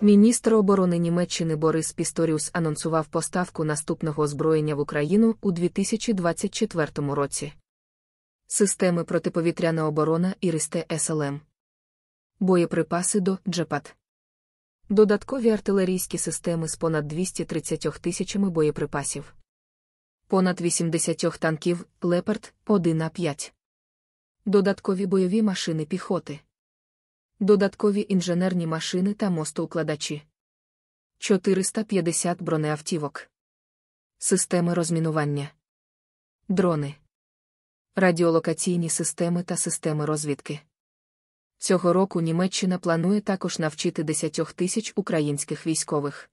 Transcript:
Міністр оборони Німеччини Борис Пісторіус анонсував поставку наступного озброєння в Україну у 2024 році. Системи протиповітряна оборона Іристе СЛМ, боєприпаси до Джепат. Додаткові артилерійські системи з понад 230 тисячами боєприпасів, понад 80 танків Лепард 1 на 5. Додаткові бойові машини піхоти додаткові інженерні машини та мостоукладачі. 450 бронеавтівок. Системи розмінування. Дрони. Радіолокаційні системи та системи розвідки. Цього року Німеччина планує також навчити 10 тисяч українських військових.